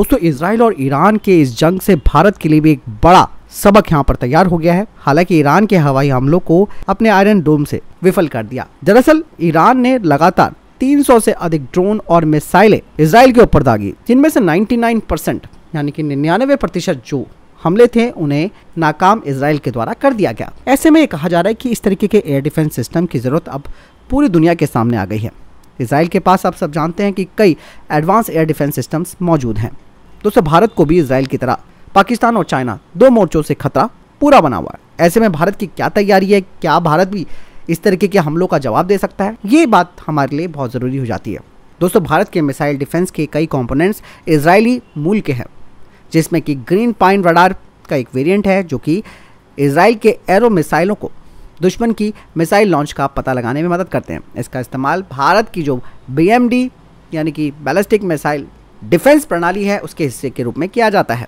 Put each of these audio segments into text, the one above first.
दोस्तों इसराइल और ईरान के इस जंग से भारत के लिए भी एक बड़ा सबक यहाँ पर तैयार हो गया है हालांकि ईरान के हवाई हमलों को अपने आयरन डोम से विफल कर दिया दरअसल ईरान ने लगातार 300 से अधिक ड्रोन और मिसाइलें इसराइल के ऊपर दागी जिनमें से 99 परसेंट यानी कि निन्यानवे प्रतिशत जो हमले थे उन्हें नाकाम इसराइल के द्वारा कर दिया गया ऐसे में कहा जा रहा है कि इस तरीके के एयर डिफेंस सिस्टम की ज़रूरत अब पूरी दुनिया के सामने आ गई है इसराइल के पास आप सब जानते हैं कि कई एडवांस एयर डिफेंस सिस्टम्स मौजूद हैं दोस्तों भारत को भी इसराइल की तरह पाकिस्तान और चाइना दो मोर्चों से खतरा पूरा बना हुआ है ऐसे में भारत की क्या तैयारी है क्या भारत भी इस तरीके के हमलों का जवाब दे सकता है ये बात हमारे लिए बहुत ज़रूरी हो जाती है दोस्तों भारत के मिसाइल डिफेंस के कई कंपोनेंट्स इसराइली मूल के हैं जिसमें कि ग्रीन पाइन रडार का एक वेरिएंट है जो कि इसराइल के एरो मिसाइलों को दुश्मन की मिसाइल लॉन्च का पता लगाने में मदद करते हैं इसका इस्तेमाल भारत की जो बी यानी कि बैलिस्टिक मिसाइल डिफेंस प्रणाली है उसके हिस्से के रूप में किया जाता है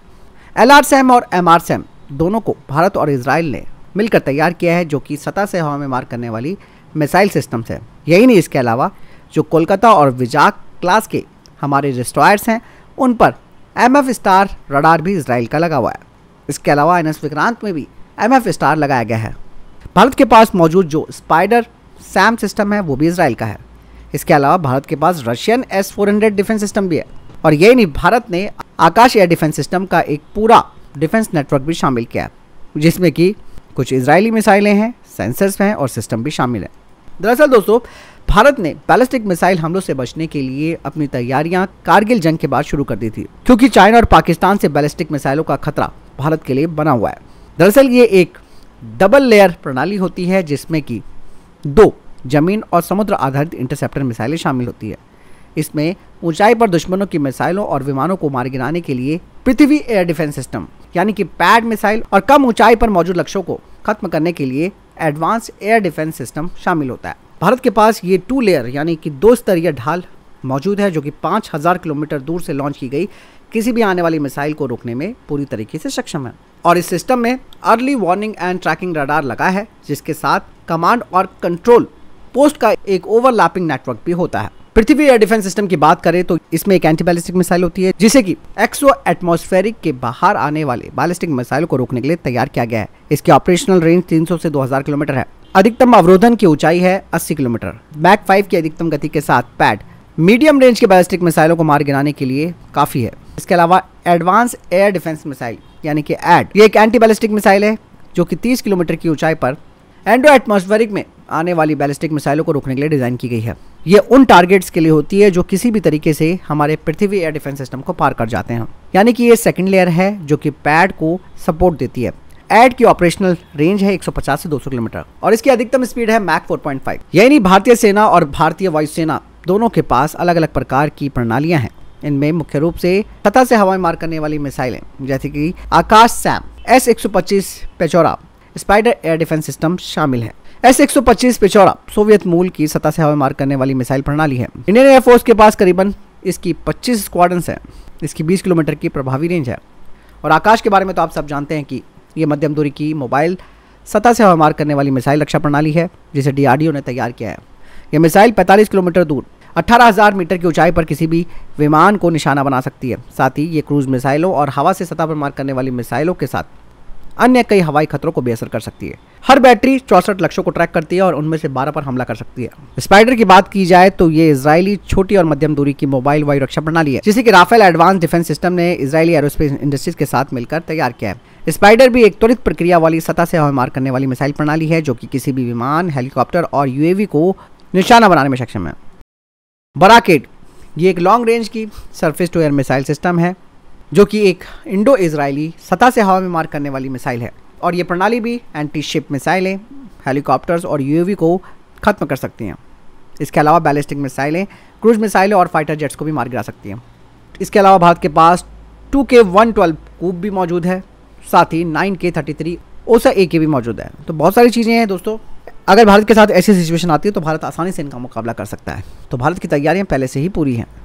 एल सैम और एम सैम दोनों को भारत और इसराइल ने मिलकर तैयार किया है जो कि सतह से हवा में मार करने वाली मिसाइल सिस्टम्स है यही नहीं इसके अलावा जो कोलकाता और विजाक क्लास के हमारे डिस्ट्रॉयर्स हैं उन पर एम एफ स्टार रडार भी इसराइल का लगा हुआ है इसके अलावा एन एस विक्रांत में भी एम एफ स्टार लगाया गया है भारत के पास मौजूद जो स्पाइडर सैम सिस्टम है वो भी इसराइल का है इसके अलावा भारत के पास Russian S four hundred defence system भी है और यही नहीं भारत ने आकाश एयर डिफेंस सिस्टम का एक पूरा डिफेंस नेटवर्क भी शामिल किया जिसमें कि कुछ इसराइली मिसाइलें हैं सेंसर्स हैं और सिस्टम भी शामिल हैं दरअसल दोस्तों भारत ने बैलिस्टिक मिसाइल हमलों से बचने के लिए अपनी तैयारियां कारगिल जंग के बाद शुरू कर दी थी क्योंकि चाइना और पाकिस्तान से बैलिस्टिक मिसाइलों का खतरा भारत के लिए बना हुआ है दरअसल ये एक डबल लेयर प्रणाली होती है जिसमें कि दो जमीन और समुद्र आधारित इंटरसेप्टर मिसाइलें शामिल होती है इसमें ऊंचाई पर दुश्मनों की मिसाइलों और विमानों को मार गिराने के लिए पृथ्वी एयर डिफेंस सिस्टम यानी कि पैड मिसाइल और कम ऊंचाई पर मौजूद लक्ष्यों को खत्म करने के लिए एडवांस एयर डिफेंस सिस्टम शामिल होता है भारत के पास ये टू लेयर यानी कि दो स्तरीय ढाल मौजूद है जो कि 5000 किलोमीटर दूर से लॉन्च की गई किसी भी आने वाली मिसाइल को रोकने में पूरी तरीके से सक्षम है और इस सिस्टम में early warning and tracking radar लगा है जिसके साथ कमांड और कंट्रोल पोस्ट का एक ओवरलैपिंग नेटवर्क भी होता है पृथ्वी एयर डिफेंस सिस्टम की बात करें तो इसमें एक बैलिस्टिक मिसाइल होती है जिसे कि एक्सो एटमॉस्फेरिक के बाहर आने वाले बैलिस्टिक मिसाइल को रोकने के लिए तैयार किया गया है इसकी ऑपरेशनल रेंज 300 से 2000 किलोमीटर है अधिकतम अवरोधन की ऊंचाई है 80 किलोमीटर मैक 5 की अधिकतम गति के साथ पैड मीडियम रेंज के बैलिस्टिक मिसाइलों को मार गिराने के लिए काफ़ी है इसके अलावा एडवांस एयर डिफेंस मिसाइल यानी कि एड ये एक एंटी बैलिस्टिक मिसाइल है जो कि 30 किलोमीटर की ऊंचाई पर एंड्रो एटमोस्फेरिक में आने वाली बैलिस्टिक मिसाइलों को रोकने के लिए डिज़ाइन की गई है ये उन टारगेट्स के लिए होती है जो किसी भी तरीके से हमारे पृथ्वी एयर डिफेंस सिस्टम को पार कर जाते हैं यानी कि ये सेकेंड लेयर है जो कि पैड को सपोर्ट देती है एड की ऑपरेशनल रेंज है 150 से 200 किलोमीटर और इसकी अधिकतम स्पीड है मैक 4.5 यानी भारतीय सेना और भारतीय वायुसेना दोनों के पास अलग अलग प्रकार की प्रणालियां हैं इनमें मुख्य रूप से सतह से हवाई मार करने वाली मिसाइलें जैसे कि Akash SAM S 125 Pechora Spyder air defence system शामिल है एस एक सौ पच्चीस पिछौड़ा सोवियत मूल की सतह से हवा मार करने वाली मिसाइल प्रणाली है इंडियन एयरफोर्स के पास करीबन इसकी 25 स्क्वाडन हैं इसकी 20 किलोमीटर की प्रभावी रेंज है और आकाश के बारे में तो आप सब जानते हैं कि ये मध्यम दूरी की मोबाइल सतह से हवा मार करने वाली मिसाइल रक्षा प्रणाली है जिसे डी ने तैयार किया है यह मिसाइल पैंतालीस किलोमीटर दूर 18,000 मीटर की ऊंचाई पर किसी भी विमान को निशाना बना सकती है साथ ही ये क्रूज मिसाइलों और हवा से सतह पर मार करने वाली मिसाइलों के साथ अन्य कई हवाई खतरों को बेअसर कर सकती है हर बैटरी चौसठ लक्ष्यों को ट्रैक करती है और उनमें से 12 पर हमला कर सकती है स्पाइडर की बात की जाए तो ये इजरायली छोटी और मध्यम दूरी की मोबाइल वायु रक्षा प्रणाली है जिसे कि राफेल एडवांस डिफेंस सिस्टम ने इसराइली एरोस्पेस इंडस्ट्रीज के साथ मिलकर तैयार किया है स्पाइडर भी एक त्वरित प्रक्रिया वाली सतह से हवा मार करने वाली मिसाइल प्रणाली है जो की कि किसी भी विमान हेलीकॉप्टर और यूएवी को निशाना बनाने में सक्षम है बराकेट ये एक लॉन्ग रेंज की surface to air missile system है जो कि एक इंडो इसराइली सतह से हवा में मार करने वाली मिसाइल है और ये प्रणाली भी एंटी शिप मिसाइलें हेलीकॉप्टर्स और यू को ख़त्म कर सकती हैं इसके अलावा बैलिस्टिक मिसाइलें क्रूज मिसाइलें और फाइटर जेट्स को भी मार गिरा सकती हैं इसके अलावा भारत के पास two K one twelve Kub भी मौजूद है साथ ही nine K thirty three Osa A के भी मौजूद है तो बहुत सारी चीज़ें हैं दोस्तों अगर भारत के साथ ऐसी सिचुएशन आती है तो भारत आसानी से इनका मुकाबला कर सकता है तो भारत की तैयारियां पहले से ही पूरी हैं